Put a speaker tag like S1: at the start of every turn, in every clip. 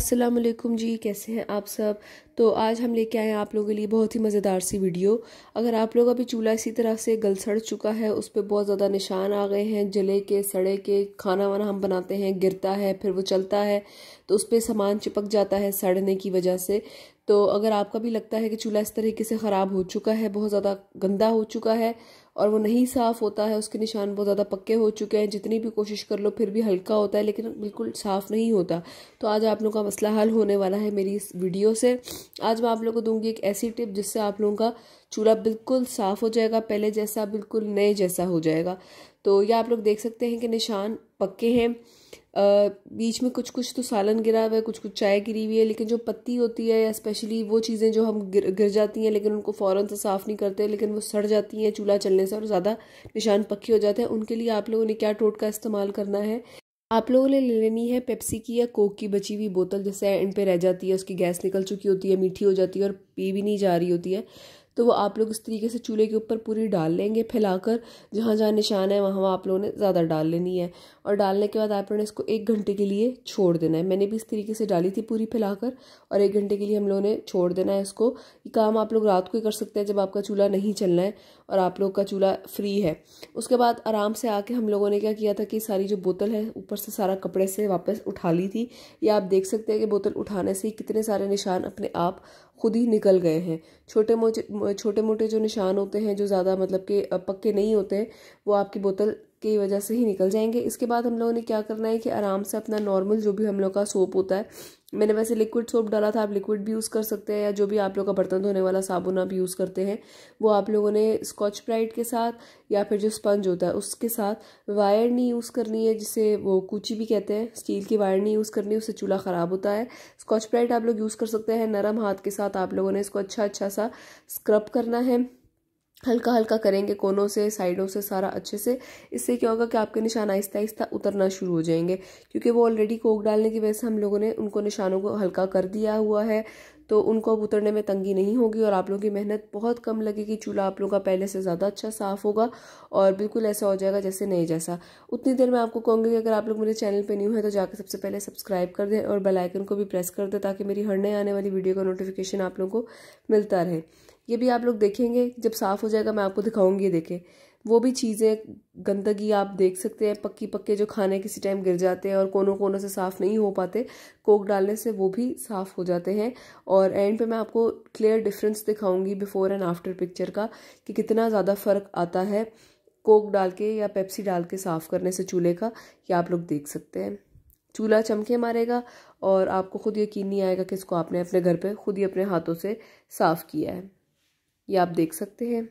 S1: असलकुम जी कैसे हैं आप सब तो आज हम लेके आए हैं आप लोगों के लिए बहुत ही मज़ेदार सी वीडियो अगर आप लोग अभी चूल्हा इसी तरह से गल सड़ चुका है उस पर बहुत ज़्यादा निशान आ गए हैं जले के सड़े के खाना वाना हम बनाते हैं गिरता है फिर वो चलता है तो उस पर सामान चिपक जाता है सड़ने की वजह से तो अगर आपका भी लगता है कि चूल्हा इस तरीके से ख़राब हो चुका है बहुत ज़्यादा गंदा हो चुका है और वो नहीं साफ़ होता है उसके निशान बहुत ज़्यादा पक्के हो चुके हैं जितनी भी कोशिश कर लो फिर भी हल्का होता है लेकिन बिल्कुल साफ़ नहीं होता तो आज आप लोगों का मसला हल होने वाला है मेरी इस वीडियो से आज मैं आप लोगों को दूंगी एक ऐसी टिप जिससे आप लोगों का चूल्हा बिल्कुल साफ़ हो जाएगा पहले जैसा बिल्कुल नए जैसा हो जाएगा तो यह आप लोग देख सकते हैं कि निशान पक्के हैं बीच में कुछ कुछ तो सालन गिरा हुआ है कुछ कुछ चाय गिरी हुई है लेकिन जो पत्ती होती है या स्पेशली वो चीज़ें जो हम गिर गिर जाती हैं लेकिन उनको फ़ौरन से साफ़ नहीं करते लेकिन वो सड़ जाती हैं चूल्हा चलने से और ज़्यादा निशान पक्की हो जाते हैं उनके लिए आप लोगों ने क्या टोटका इस्तेमाल करना है आप लोगों ने ले लेनी है पेप्सी की या कोक की बची हुई बोतल जैसे एंड पे रह जाती है उसकी गैस निकल चुकी होती है मीठी हो जाती है और पी भी नहीं जा रही होती है तो वो आप लोग इस तरीके से चूल्हे के ऊपर पूरी डाल लेंगे फैलाकर जहाँ जहाँ निशान है वहाँ वहाँ आप लोगों ने ज़्यादा डाल लेनी है और डालने के बाद आप लोगों ने इसको एक घंटे के लिए छोड़ देना है मैंने भी इस तरीके से डाली थी पूरी फैलाकर और एक घंटे के लिए हम लोगों ने छोड़ देना है इसको ये काम आप लोग रात को ही कर सकते हैं जब आपका चूल्हा नहीं चलना है और आप लोग का चूल्हा फ्री है उसके बाद आराम से आके हम लोगों ने क्या किया था कि सारी जो बोतल है ऊपर से सारा कपड़े से वापस उठा ली थी या आप देख सकते हैं कि बोतल उठाने से ही कितने सारे निशान अपने आप खुद ही निकल गए हैं छोटे मोटे छोटे मोटे जो निशान होते हैं जो ज़्यादा मतलब कि पक्के नहीं होते वो आपकी बोतल की वजह से ही निकल जाएंगे इसके बाद हम लोगों ने क्या करना है कि आराम से अपना नॉर्मल जो भी हम लोग का सोप होता है मैंने वैसे लिक्विड सोप डाला था आप लिक्विड भी यूज़ कर सकते हैं या जो भी आप लोग का बर्तन धोने वाला साबुन आप यूज़ करते हैं वो आप लोगों ने स्कॉच ब्राइट के साथ या फिर जो स्पंज होता है उसके साथ वायर नहीं यूज़ करनी है जिसे वो कूची भी कहते हैं स्टील की वायर नहीं यूज़ करनी उससे चूल्हा ख़राब होता है स्कॉच ब्राइट आप लोग यूज़ कर सकते हैं नरम हाथ के साथ आप लोगों ने इसको अच्छा अच्छा सा स्क्रब करना है हल्का हल्का करेंगे कोनों से साइडों से सारा अच्छे से इससे क्या होगा कि आपके निशान आहिस्ता आहिस्ता उतरना शुरू हो जाएंगे क्योंकि वो ऑलरेडी कोक डालने की वजह से हम लोगों ने उनको निशानों को हल्का कर दिया हुआ है तो उनको अब उतरने में तंगी नहीं होगी और आप लोगों की मेहनत बहुत कम लगेगी चूल्हा आप लोगों का पहले से ज़्यादा अच्छा साफ़ होगा और बिल्कुल ऐसा हो जाएगा जैसे नहीं जैसा उतनी देर में आपको कहूँगी कि अगर आप लोग मेरे चैनल पर न्यू है तो जाकर सबसे पहले सब्सक्राइब कर दें और बेलाइकन को भी प्रेस कर दें ताकि मेरी हर नए आने वाली वीडियो का नोटिफिकेशन आप लोगों को मिलता रहे ये भी आप लोग देखेंगे जब साफ़ हो जाएगा मैं आपको दिखाऊंगी देखें वो भी चीज़ें गंदगी आप देख सकते हैं पक्की पक्के जो खाने किसी टाइम गिर जाते हैं और कोनों कोनों से साफ़ नहीं हो पाते कोक डालने से वो भी साफ़ हो जाते हैं और एंड पे मैं आपको क्लियर डिफरेंस दिखाऊंगी बिफ़ोर एंड आफ्टर पिक्चर का कि कितना ज़्यादा फ़र्क आता है कोक डाल के या पेप्सी डाल के साफ़ करने से चूल्हे का ये आप लोग देख सकते हैं चूल्हा चमके मारेगा और आपको खुद यकीन नहीं आएगा कि इसको आपने अपने घर पर खुद ही अपने हाथों से साफ़ किया है ये आप देख सकते हैं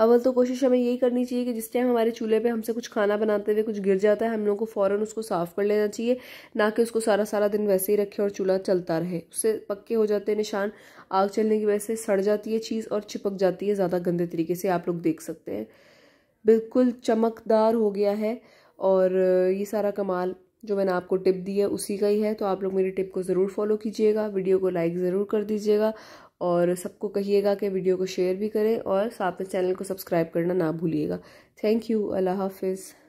S1: अवल तो कोशिश हमें यही करनी चाहिए कि जिस टाइम हमारे चूल्हे पे हमसे कुछ खाना बनाते हुए कुछ गिर जाता है हम लोगों को फ़ौरन उसको साफ़ कर लेना चाहिए ना कि उसको सारा सारा दिन वैसे ही रखे और चूल्हा चलता रहे उससे पक्के हो जाते हैं निशान आग चलने की वजह से सड़ जाती है चीज़ और चिपक जाती है ज़्यादा गंदे तरीके से आप लोग देख सकते हैं बिल्कुल चमकदार हो गया है और ये सारा कमाल जो मैंने आपको टिप दी है उसी का ही है तो आप लोग मेरी टिप को ज़रूर फॉलो कीजिएगा वीडियो को लाइक ज़रूर कर दीजिएगा और सबको कहिएगा कि वीडियो को शेयर भी करें और साथ में चैनल को सब्सक्राइब करना ना भूलिएगा थैंक यू अल्लाह हाफिज़